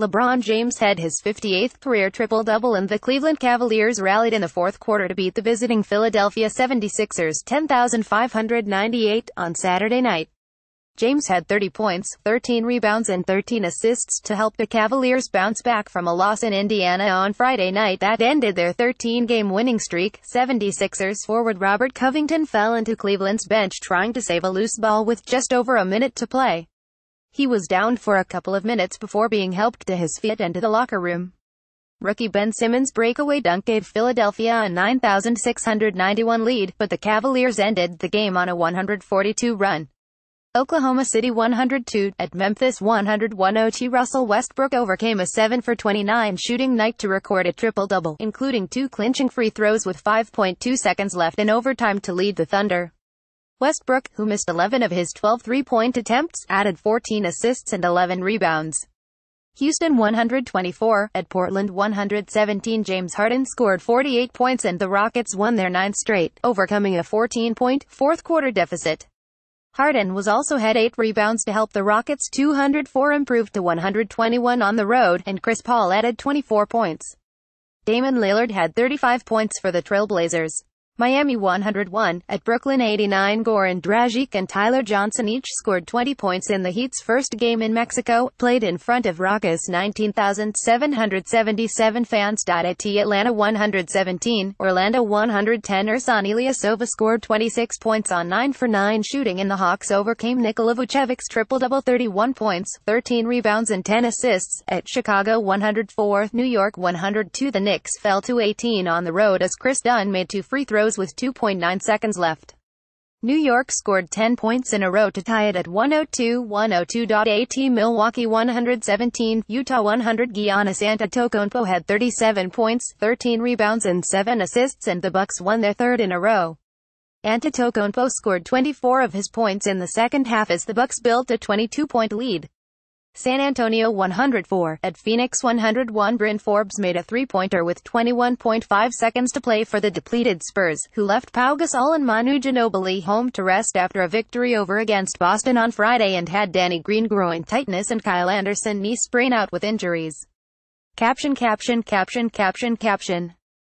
LeBron James had his 58th career triple-double and the Cleveland Cavaliers rallied in the fourth quarter to beat the visiting Philadelphia 76ers 10,598 on Saturday night. James had 30 points, 13 rebounds and 13 assists to help the Cavaliers bounce back from a loss in Indiana on Friday night that ended their 13-game winning streak. 76ers forward Robert Covington fell into Cleveland's bench trying to save a loose ball with just over a minute to play. He was down for a couple of minutes before being helped to his feet and to the locker room. Rookie Ben Simmons' breakaway dunk gave Philadelphia a 9,691 lead, but the Cavaliers ended the game on a 142 run. Oklahoma City 102 at Memphis 101 OT Russell Westbrook overcame a 7 for 29 shooting night to record a triple-double, including two clinching free throws with 5.2 seconds left in overtime to lead the Thunder. Westbrook, who missed 11 of his 12 three-point attempts, added 14 assists and 11 rebounds. Houston 124, at Portland 117 James Harden scored 48 points and the Rockets won their ninth straight, overcoming a 14-point, fourth-quarter deficit. Harden was also had 8 rebounds to help the Rockets 204 improve to 121 on the road, and Chris Paul added 24 points. Damon Lillard had 35 points for the Trailblazers. Miami 101, at Brooklyn 89 Goran Dragic and Tyler Johnson each scored 20 points in the Heat's first game in Mexico, played in front of raucous 19,777 fans. At Atlanta 117, Orlando 110 Ersan Ilyasova scored 26 points on 9 for 9 shooting and the Hawks overcame Nikola Vucevic's triple-double 31 points, 13 rebounds and 10 assists, at Chicago 104, New York 102 The Knicks fell to 18 on the road as Chris Dunn made two free throws close with 2.9 seconds left. New York scored 10 points in a row to tie it at 102-102.at Milwaukee 117, Utah 100 Giannis Antetokounmpo had 37 points, 13 rebounds and 7 assists and the Bucks won their third in a row. Antetokounmpo scored 24 of his points in the second half as the Bucks built a 22-point lead. San Antonio 104 at Phoenix 101. Bryn Forbes made a three-pointer with 21.5 seconds to play for the depleted Spurs, who left Pau Gasol and Manu Ginobili home to rest after a victory over against Boston on Friday and had Danny Green groin tightness and Kyle Anderson knee sprain out with injuries. Caption caption caption caption caption